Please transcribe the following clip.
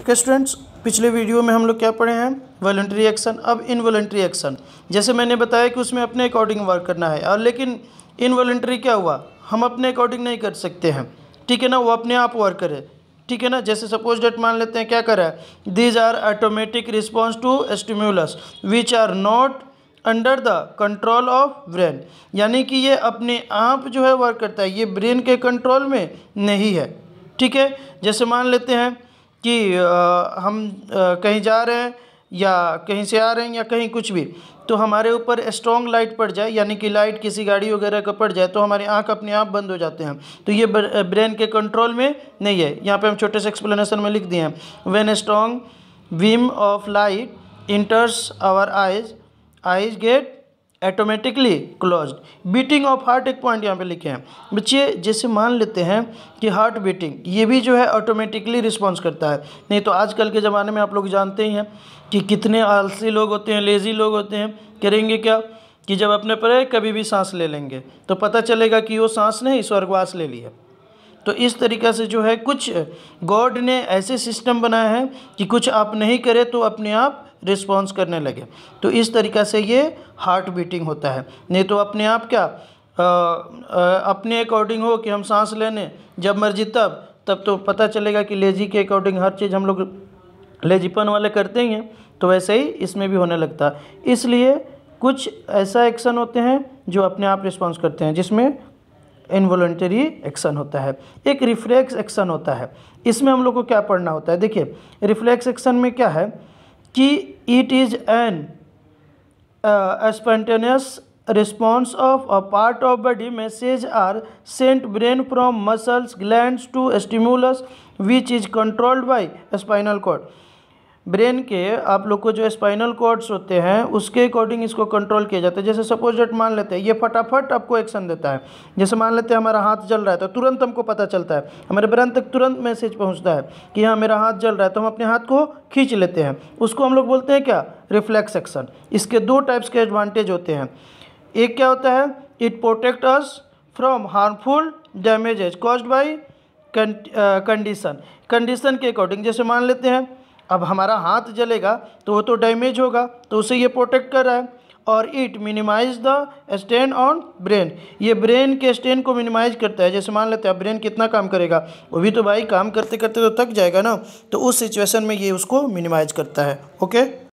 okay students पिछले video में हम लोग क्या पढ़े हैं वॉलेंट्री एक्शन अब इनवॉल्ट्री एक्शन जैसे मैंने बताया कि उसमें अपने अकॉर्डिंग वर्क करना है और लेकिन इनवॉलेंट्री क्या हुआ हम अपने अकॉर्डिंग नहीं कर सकते हैं ठीक है ना वो अपने आप वर्क करे ठीक है ना जैसे सपोज डेट मान लेते हैं क्या करा है these are automatic response to stimulus which are not under the control of brain यानी कि ये अपने आप जो है वर्क करता है ये ब्रेन के कंट्रोल में नहीं है ठीक है जैसे मान लेते हैं कि हम कहीं जा रहे हैं या कहीं से आ रहे हैं या कहीं कुछ भी तो हमारे ऊपर स्ट्रॉन्ग लाइट पड़ जाए यानी कि लाइट किसी गाड़ी वगैरह का पड़ जाए तो हमारी आंख अपने आप बंद हो जाते हैं तो ये ब्रेन के कंट्रोल में नहीं है यहाँ पे हम छोटे से एक्सप्लेनेशन में लिख दिए हैं when strong beam of light enters our eyes eyes get automatically close beating of heart एक पॉइंट यहाँ पे लिखे हैं बच्चे जैसे मान लेते हैं कि हार्ट बीटिंग ये भी जो है ऑटोमेटिकली रिस्पॉन्स करता है नहीं तो आजकल के ज़माने में आप लोग जानते ही हैं कि कितने आलसी लोग होते हैं लेज़ी लोग होते हैं करेंगे क्या कि जब अपने पर कभी भी सांस ले लेंगे तो पता चलेगा कि वो सांस नहीं स्वर्गवास ले लिया तो इस तरीक़े से जो है कुछ गॉड ने ऐसे सिस्टम बनाया है कि कुछ आप नहीं करें तो अपने आप रिस्पॉन्स करने लगे तो इस तरीक़े से ये हार्ट बीटिंग होता है नहीं तो अपने आप क्या आ, आ, अपने अकॉर्डिंग हो कि हम सांस लेने जब मर्जी तब तब तो पता चलेगा कि लेजी के अकॉर्डिंग हर चीज़ हम लोग लेजीपन वाले करते ही हैं तो वैसे ही इसमें भी होने लगता है इसलिए कुछ ऐसा एक्शन होते हैं जो अपने आप रिस्पॉन्स करते हैं जिसमें इन्वॉलेंटरी एक्शन होता है एक रिफ्लेक्स एक्शन होता है इसमें हम लोग को क्या पढ़ना होता है देखिए रिफ्लेक्स एक्शन में क्या है कि it is an spontaneous response of a part of body message are sent brain from muscles gland to stimulus which is controlled by spinal cord brain के आप लोग को जो स्पाइनल कॉर्ड्स होते हैं उसके अकॉर्डिंग इसको कंट्रोल किया जाता है जैसे सपोज डेट मान लेते हैं ये फटाफट आपको एक्शन देता है जैसे मान लेते हैं हमारा हाथ जल रहा है तो तुरंत हमको पता चलता है हमारे ब्रेन तक तुरंत मैसेज पहुँचता है कि हाँ मेरा हाथ जल रहा है तो हम अपने हाथ को खींच लेते हैं उसको हम लोग बोलते हैं क्या रिफ्लेक्स एक्शन इसके दो टाइप्स के एडवांटेज होते हैं एक क्या होता है it protect us from harmful damages cause by condition condition के अकॉर्डिंग जैसे मान लेते हैं अब हमारा हाथ जलेगा तो वो तो डैमेज होगा तो उसे ये प्रोटेक्ट कर रहा है और it minimize the strain on brain ये ब्रेन के स्टेन को मिनिमाइज करता है जैसे मान लेते हैं ब्रेन कितना काम करेगा वो भी तो भाई काम करते करते तो थक जाएगा ना तो उस सिचुएशन में ये उसको मिनिमाइज करता है ओके